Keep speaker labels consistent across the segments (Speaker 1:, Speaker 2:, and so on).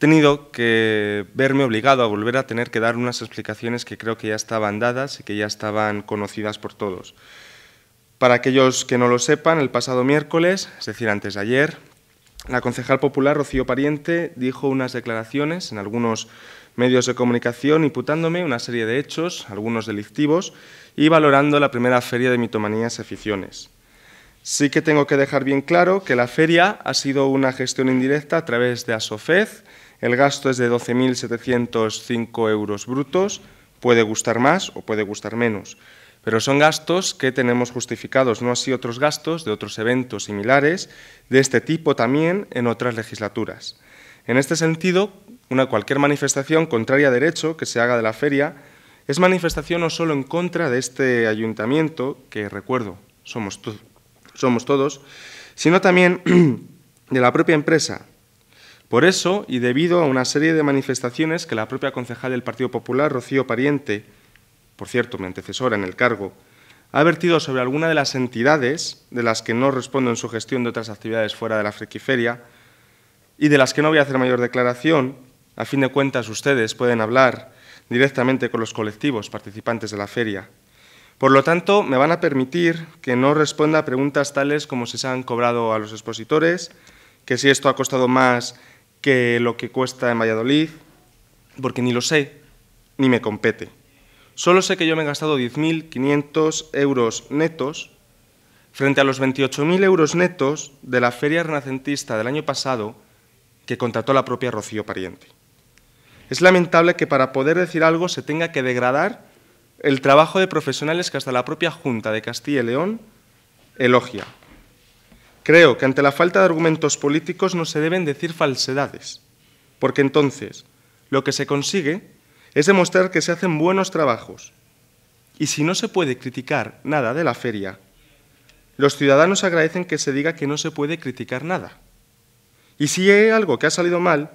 Speaker 1: tenido que verme obligado a volver a tener que dar unas explicaciones que creo que ya estaban dadas y que ya estaban conocidas por todos. Para aquellos que no lo sepan, el pasado miércoles, es decir, antes de ayer, la concejal popular Rocío Pariente dijo unas declaraciones en algunos medios de comunicación imputándome una serie de hechos, algunos delictivos, y valorando la primera feria de mitomanías y aficiones. Sí que tengo que dejar bien claro que la feria ha sido una gestión indirecta a través de ASOFEZ, el gasto es de 12.705 euros brutos, puede gustar más o puede gustar menos, pero son gastos que tenemos justificados, no así otros gastos de otros eventos similares de este tipo también en otras legislaturas. En este sentido, una cualquier manifestación contraria a derecho que se haga de la feria es manifestación no solo en contra de este ayuntamiento, que recuerdo, somos, somos todos, sino también de la propia empresa, por eso, y debido a una serie de manifestaciones que la propia concejal del Partido Popular, Rocío Pariente, por cierto, mi antecesora en el cargo, ha vertido sobre alguna de las entidades de las que no respondo en su gestión de otras actividades fuera de la frequiferia y de las que no voy a hacer mayor declaración, a fin de cuentas ustedes pueden hablar directamente con los colectivos participantes de la feria. Por lo tanto, me van a permitir que no responda a preguntas tales como si se han cobrado a los expositores, que si esto ha costado más que lo que cuesta en Valladolid, porque ni lo sé, ni me compete. Solo sé que yo me he gastado 10.500 euros netos frente a los 28.000 euros netos de la Feria Renacentista del año pasado que contrató la propia Rocío Pariente. Es lamentable que para poder decir algo se tenga que degradar el trabajo de profesionales que hasta la propia Junta de Castilla y León elogia. Creo que ante la falta de argumentos políticos no se deben decir falsedades, porque entonces lo que se consigue es demostrar que se hacen buenos trabajos. Y si no se puede criticar nada de la feria, los ciudadanos agradecen que se diga que no se puede criticar nada. Y si hay algo que ha salido mal,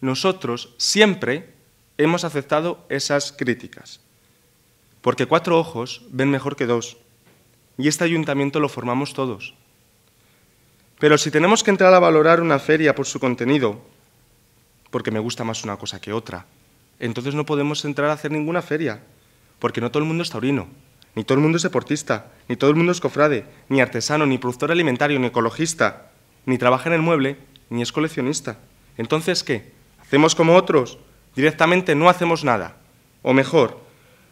Speaker 1: nosotros siempre hemos aceptado esas críticas. Porque cuatro ojos ven mejor que dos. Y este ayuntamiento lo formamos todos. Pero si tenemos que entrar a valorar una feria por su contenido, porque me gusta más una cosa que otra, entonces no podemos entrar a hacer ninguna feria, porque no todo el mundo es taurino, ni todo el mundo es deportista, ni todo el mundo es cofrade, ni artesano, ni productor alimentario, ni ecologista, ni trabaja en el mueble, ni es coleccionista. Entonces, ¿qué? ¿Hacemos como otros? Directamente no hacemos nada. O mejor,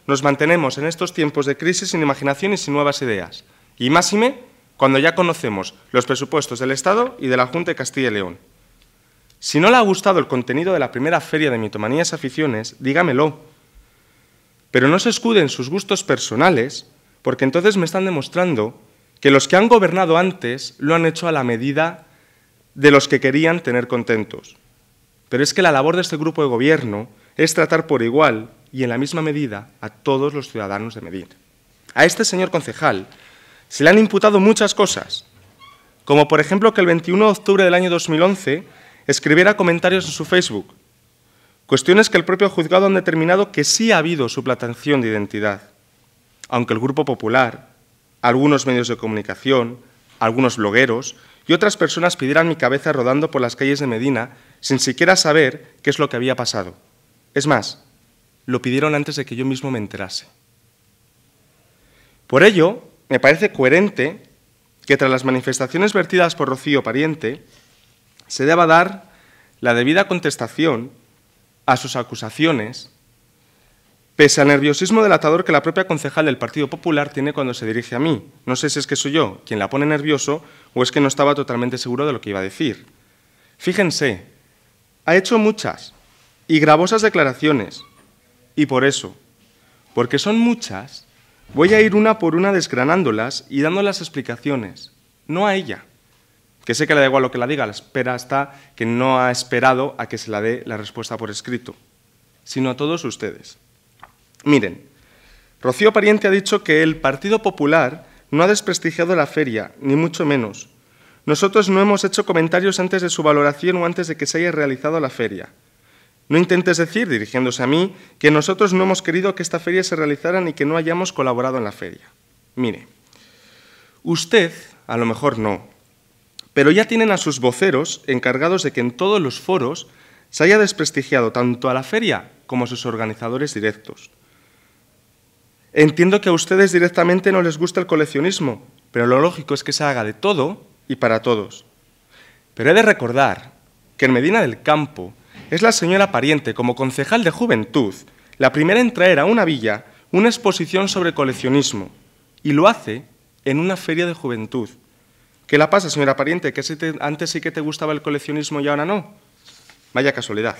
Speaker 1: nos mantenemos en estos tiempos de crisis sin imaginación y sin nuevas ideas. Y máxime, cuando ya conocemos los presupuestos del Estado y de la Junta de Castilla y León. Si no le ha gustado el contenido de la primera feria de mitomanías aficiones, dígamelo. Pero no se escuden sus gustos personales, porque entonces me están demostrando que los que han gobernado antes lo han hecho a la medida de los que querían tener contentos. Pero es que la labor de este grupo de gobierno es tratar por igual y en la misma medida a todos los ciudadanos de Medina. A este señor concejal se le han imputado muchas cosas, como por ejemplo que el 21 de octubre del año 2011 escribiera comentarios en su Facebook, cuestiones que el propio juzgado han determinado que sí ha habido suplantación de identidad, aunque el Grupo Popular, algunos medios de comunicación, algunos blogueros y otras personas pidieran mi cabeza rodando por las calles de Medina sin siquiera saber qué es lo que había pasado. Es más, lo pidieron antes de que yo mismo me enterase. Por ello, me parece coherente que tras las manifestaciones vertidas por Rocío Pariente se deba dar la debida contestación a sus acusaciones, pese al nerviosismo delatador que la propia concejal del Partido Popular tiene cuando se dirige a mí. No sé si es que soy yo quien la pone nervioso o es que no estaba totalmente seguro de lo que iba a decir. Fíjense, ha hecho muchas y gravosas declaraciones, y por eso, porque son muchas, Voy a ir una por una desgranándolas y dándolas las explicaciones, no a ella, que sé que le da igual lo que la diga, la espera hasta que no ha esperado a que se la dé la respuesta por escrito, sino a todos ustedes. Miren, Rocío Pariente ha dicho que el Partido Popular no ha desprestigiado la feria, ni mucho menos. Nosotros no hemos hecho comentarios antes de su valoración o antes de que se haya realizado la feria. No intentes decir, dirigiéndose a mí, que nosotros no hemos querido que esta feria se realizara ni que no hayamos colaborado en la feria. Mire, usted a lo mejor no, pero ya tienen a sus voceros encargados de que en todos los foros se haya desprestigiado tanto a la feria como a sus organizadores directos. Entiendo que a ustedes directamente no les gusta el coleccionismo, pero lo lógico es que se haga de todo y para todos. Pero he de recordar que en Medina del Campo es la señora Pariente, como concejal de juventud, la primera en traer a una villa una exposición sobre coleccionismo, y lo hace en una feria de juventud. ¿Qué la pasa, señora Pariente? ¿Que antes sí que te gustaba el coleccionismo y ahora no? Vaya casualidad.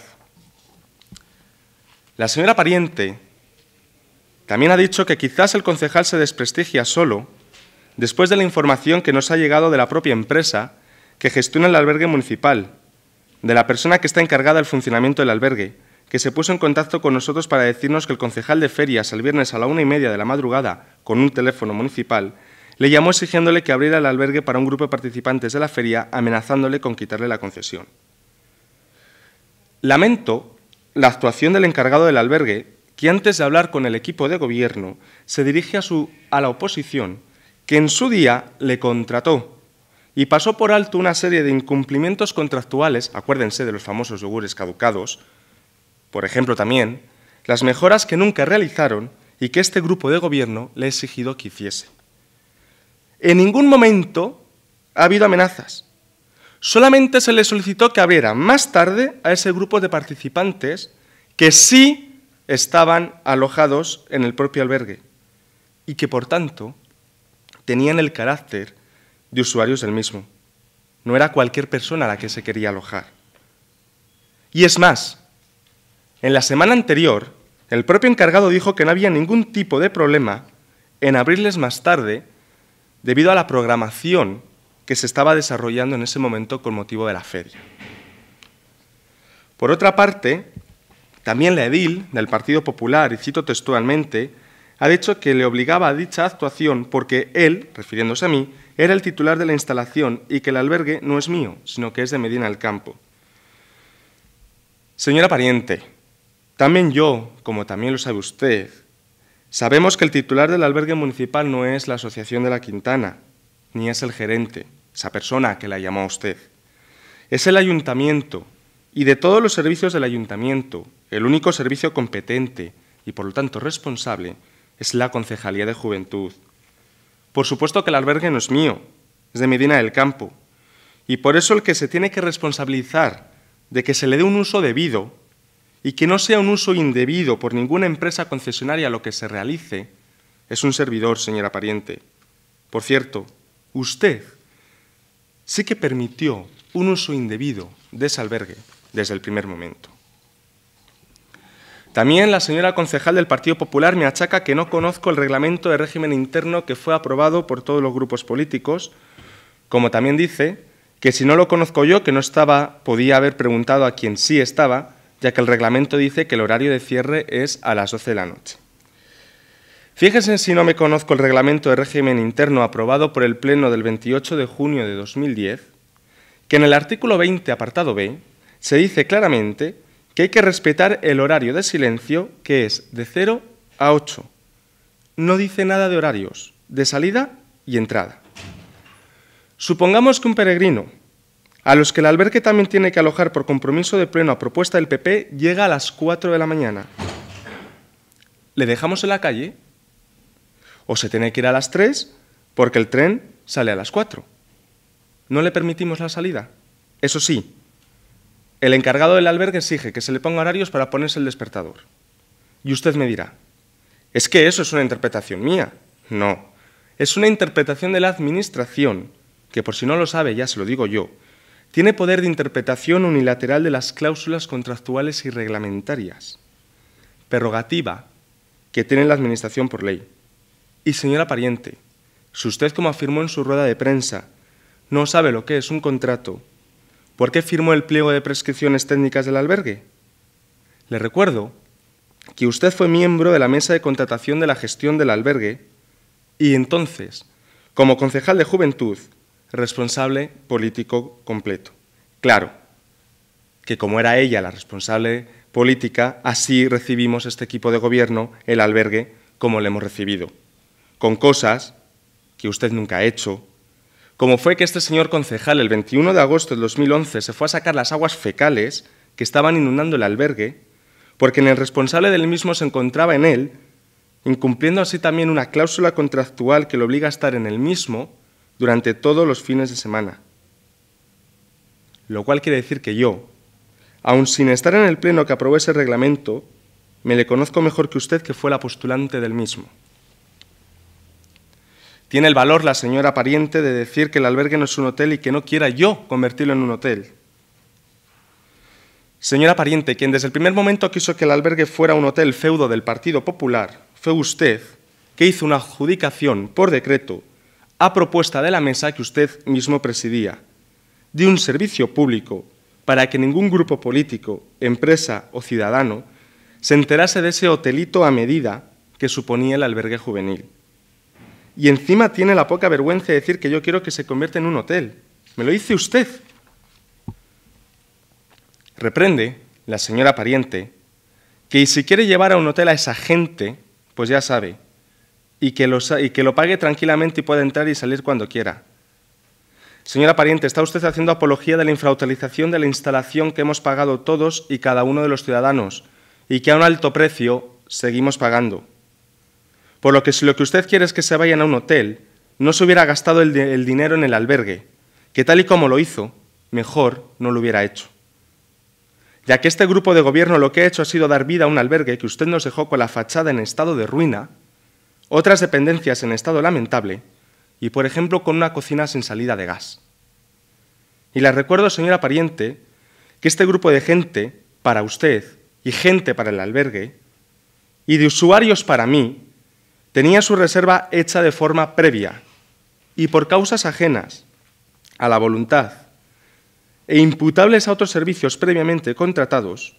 Speaker 1: La señora Pariente también ha dicho que quizás el concejal se desprestigia solo después de la información que nos ha llegado de la propia empresa que gestiona el albergue municipal de la persona que está encargada del funcionamiento del albergue, que se puso en contacto con nosotros para decirnos que el concejal de ferias el viernes a la una y media de la madrugada, con un teléfono municipal, le llamó exigiéndole que abriera el albergue para un grupo de participantes de la feria, amenazándole con quitarle la concesión. Lamento la actuación del encargado del albergue, que antes de hablar con el equipo de gobierno se dirige a, a la oposición, que en su día le contrató y pasó por alto una serie de incumplimientos contractuales, acuérdense de los famosos yogures caducados, por ejemplo también, las mejoras que nunca realizaron y que este grupo de gobierno le ha exigido que hiciese. En ningún momento ha habido amenazas. Solamente se le solicitó que abriera más tarde a ese grupo de participantes que sí estaban alojados en el propio albergue y que por tanto tenían el carácter de usuarios del mismo. No era cualquier persona a la que se quería alojar. Y es más, en la semana anterior, el propio encargado dijo que no había ningún tipo de problema en abrirles más tarde debido a la programación que se estaba desarrollando en ese momento con motivo de la feria. Por otra parte, también la edil del Partido Popular, y cito textualmente, ha dicho que le obligaba a dicha actuación porque él, refiriéndose a mí, era el titular de la instalación y que el albergue no es mío, sino que es de Medina del Campo. Señora pariente, también yo, como también lo sabe usted, sabemos que el titular del albergue municipal no es la Asociación de la Quintana, ni es el gerente, esa persona que la llamó a usted. Es el ayuntamiento y de todos los servicios del ayuntamiento, el único servicio competente y por lo tanto responsable es la Concejalía de Juventud por supuesto que el albergue no es mío, es de Medina del Campo. Y por eso el que se tiene que responsabilizar de que se le dé un uso debido y que no sea un uso indebido por ninguna empresa concesionaria lo que se realice, es un servidor, señora pariente. Por cierto, usted sí que permitió un uso indebido de ese albergue desde el primer momento. También la señora concejal del Partido Popular me achaca que no conozco el reglamento de régimen interno que fue aprobado por todos los grupos políticos, como también dice que si no lo conozco yo, que no estaba, podía haber preguntado a quien sí estaba, ya que el reglamento dice que el horario de cierre es a las 12 de la noche. Fíjese si no me conozco el reglamento de régimen interno aprobado por el Pleno del 28 de junio de 2010, que en el artículo 20, apartado B, se dice claramente que hay que respetar el horario de silencio, que es de 0 a 8. No dice nada de horarios, de salida y entrada. Supongamos que un peregrino, a los que el albergue también tiene que alojar por compromiso de pleno a propuesta del PP, llega a las 4 de la mañana. ¿Le dejamos en la calle? ¿O se tiene que ir a las 3 porque el tren sale a las 4? No le permitimos la salida. Eso sí, el encargado del albergue exige que se le ponga horarios para ponerse el despertador. Y usted me dirá, es que eso es una interpretación mía. No, es una interpretación de la Administración, que por si no lo sabe ya se lo digo yo, tiene poder de interpretación unilateral de las cláusulas contractuales y reglamentarias, prerrogativa que tiene la Administración por ley. Y señora Pariente, si usted, como afirmó en su rueda de prensa, no sabe lo que es un contrato, ¿Por qué firmó el pliego de prescripciones técnicas del albergue? Le recuerdo que usted fue miembro de la mesa de contratación de la gestión del albergue y entonces, como concejal de juventud, responsable político completo. Claro, que como era ella la responsable política, así recibimos este equipo de gobierno, el albergue, como lo hemos recibido, con cosas que usted nunca ha hecho, como fue que este señor concejal el 21 de agosto de 2011 se fue a sacar las aguas fecales que estaban inundando el albergue, porque en el responsable del mismo se encontraba en él, incumpliendo así también una cláusula contractual que lo obliga a estar en el mismo durante todos los fines de semana. Lo cual quiere decir que yo, aun sin estar en el pleno que aprobó ese reglamento, me le conozco mejor que usted que fue la postulante del mismo. Tiene el valor la señora pariente de decir que el albergue no es un hotel y que no quiera yo convertirlo en un hotel. Señora pariente, quien desde el primer momento quiso que el albergue fuera un hotel feudo del Partido Popular, fue usted que hizo una adjudicación por decreto a propuesta de la mesa que usted mismo presidía, de un servicio público para que ningún grupo político, empresa o ciudadano se enterase de ese hotelito a medida que suponía el albergue juvenil y encima tiene la poca vergüenza de decir que yo quiero que se convierta en un hotel. Me lo dice usted. Reprende la señora pariente que si quiere llevar a un hotel a esa gente, pues ya sabe, y que lo, pague tranquilamente y pueda entrar y salir cuando quiera. Señora pariente, está usted haciendo apología de la infrautilización de la instalación que hemos pagado todos y cada uno de los ciudadanos y que a un alto precio seguimos pagando. Por lo que si lo que usted quiere es que se vayan a un hotel, no se hubiera gastado el, dinero en el albergue, que tal y como lo hizo, mejor no lo hubiera hecho. Ya que este grupo de gobierno lo que ha hecho ha sido dar vida a un albergue que usted nos dejó con la fachada en estado de ruina, otras dependencias en estado lamentable y, por ejemplo, con una cocina sin salida de gas. Y le recuerdo, señora pariente, que este grupo de gente, para usted, y gente para el albergue, y de usuarios para mí, tenía su reserva hecha de forma previa y por causas ajenas a la voluntad e imputables a otros servicios previamente contratados,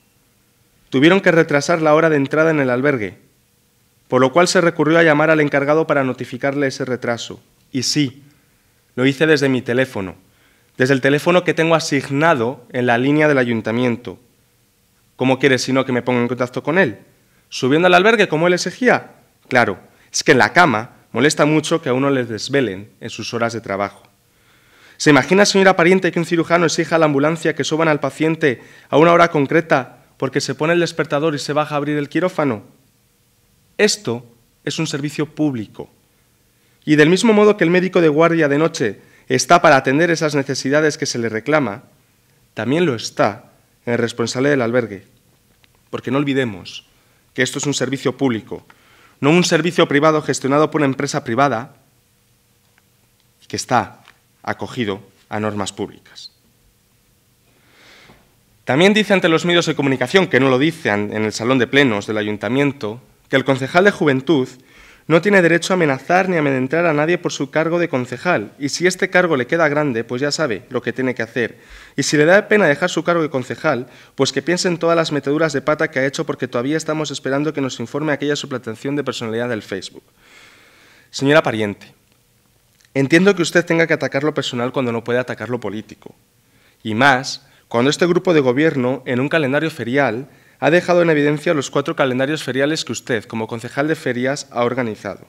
Speaker 1: tuvieron que retrasar la hora de entrada en el albergue, por lo cual se recurrió a llamar al encargado para notificarle ese retraso. Y sí, lo hice desde mi teléfono, desde el teléfono que tengo asignado en la línea del ayuntamiento. ¿Cómo quieres sino que me ponga en contacto con él? ¿Subiendo al albergue como él exigía? Claro, es que en la cama molesta mucho que a uno les desvelen en sus horas de trabajo. ¿Se imagina, señora pariente, que un cirujano exija a la ambulancia que suban al paciente a una hora concreta porque se pone el despertador y se baja a abrir el quirófano? Esto es un servicio público. Y del mismo modo que el médico de guardia de noche está para atender esas necesidades que se le reclama, también lo está el responsable del albergue. Porque no olvidemos que esto es un servicio público no un servicio privado gestionado por una empresa privada que está acogido a normas públicas. También dice ante los medios de comunicación, que no lo dicen en el salón de plenos del ayuntamiento, que el concejal de juventud no tiene derecho a amenazar ni a amedrentar a nadie por su cargo de concejal. Y si este cargo le queda grande, pues ya sabe lo que tiene que hacer. Y si le da pena dejar su cargo de concejal, pues que piense en todas las meteduras de pata que ha hecho porque todavía estamos esperando que nos informe aquella suplantación de personalidad del Facebook. Señora Pariente, entiendo que usted tenga que atacar lo personal cuando no puede atacar lo político. Y más, cuando este grupo de gobierno, en un calendario ferial, ha dejado en evidencia los cuatro calendarios feriales que usted, como concejal de ferias, ha organizado.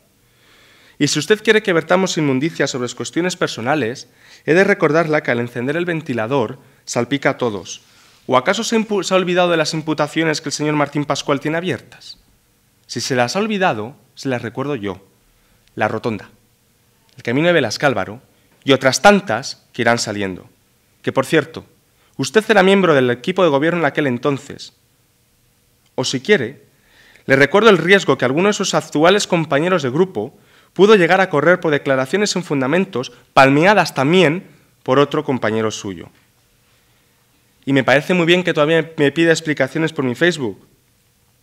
Speaker 1: Y si usted quiere que vertamos inmundicia sobre cuestiones personales, he de recordarla que al encender el ventilador salpica a todos. ¿O acaso se, ha olvidado de las imputaciones que el señor Martín Pascual tiene abiertas? Si se las ha olvidado, se las recuerdo yo. La Rotonda, el Camino de Velascálvaro y otras tantas que irán saliendo. Que por cierto, usted era miembro del equipo de gobierno en aquel entonces, o si quiere, le recuerdo el riesgo que alguno de sus actuales compañeros de grupo pudo llegar a correr por declaraciones sin fundamentos, palmeadas también por otro compañero suyo. Y me parece muy bien que todavía me pida explicaciones por mi Facebook.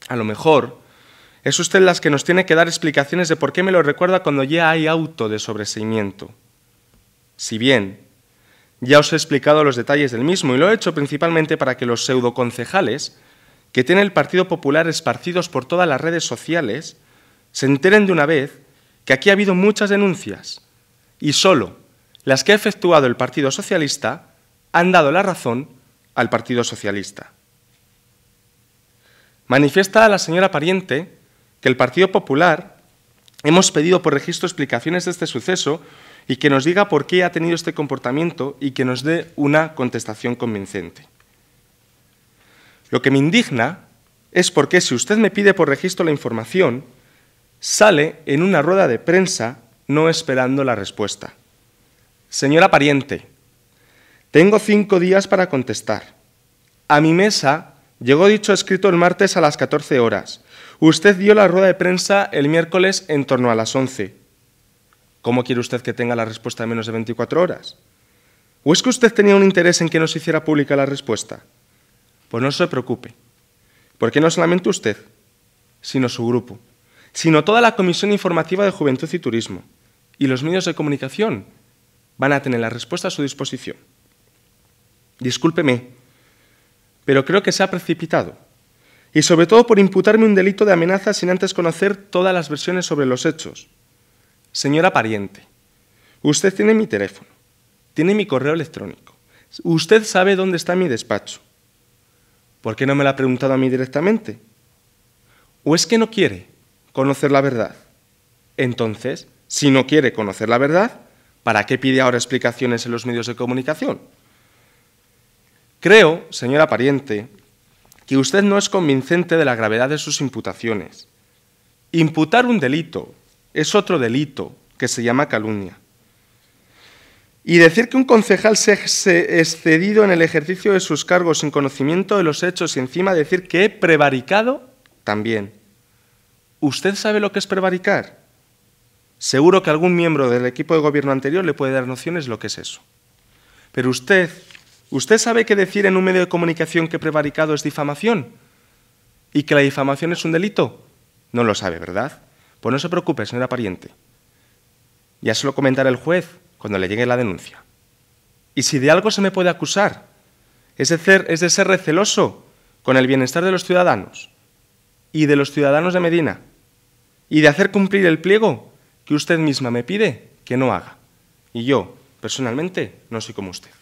Speaker 1: A lo mejor es usted las que nos tiene que dar explicaciones de por qué me lo recuerda cuando ya hay auto de sobreseimiento. Si bien ya os he explicado los detalles del mismo y lo he hecho principalmente para que los pseudoconcejales que tiene el Partido Popular esparcidos por todas las redes sociales se enteren de una vez que aquí ha habido muchas denuncias y solo las que ha efectuado el Partido Socialista han dado la razón al Partido Socialista. Manifiesta a la señora Pariente que el Partido Popular hemos pedido por registro explicaciones de este suceso y que nos diga por qué ha tenido este comportamiento y que nos dé una contestación convincente. Lo que me indigna es porque si usted me pide por registro la información, sale en una rueda de prensa no esperando la respuesta. Señora pariente, tengo cinco días para contestar. A mi mesa llegó dicho escrito el martes a las 14 horas. Usted dio la rueda de prensa el miércoles en torno a las 11. ¿Cómo quiere usted que tenga la respuesta en menos de 24 horas? ¿O es que usted tenía un interés en que no se hiciera pública la respuesta? Pues no se preocupe, porque no solamente usted, sino su grupo, sino toda la Comisión Informativa de Juventud y Turismo y los medios de comunicación van a tener la respuesta a su disposición. Discúlpeme, pero creo que se ha precipitado, y sobre todo por imputarme un delito de amenaza sin antes conocer todas las versiones sobre los hechos. Señora pariente, usted tiene mi teléfono, tiene mi correo electrónico, usted sabe dónde está mi despacho. ¿Por qué no me la ha preguntado a mí directamente? ¿O es que no quiere conocer la verdad? Entonces, si no quiere conocer la verdad, ¿para qué pide ahora explicaciones en los medios de comunicación? Creo, señora Pariente, que usted no es convincente de la gravedad de sus imputaciones. Imputar un delito es otro delito que se llama calumnia. Y decir que un concejal se ha excedido en el ejercicio de sus cargos sin conocimiento de los hechos y encima decir que he prevaricado, también. ¿Usted sabe lo que es prevaricar? Seguro que algún miembro del equipo de gobierno anterior le puede dar nociones de lo que es eso. Pero usted, ¿usted sabe que decir en un medio de comunicación que prevaricado es difamación? ¿Y que la difamación es un delito? No lo sabe, ¿verdad? Pues no se preocupe, señora pariente. Ya se lo comentará el juez cuando le llegue la denuncia. Y si de algo se me puede acusar, es de ser, es de ser receloso con el bienestar de los ciudadanos y de los ciudadanos de Medina y de hacer cumplir el pliego que usted misma me pide que no haga. Y yo, personalmente, no soy como usted.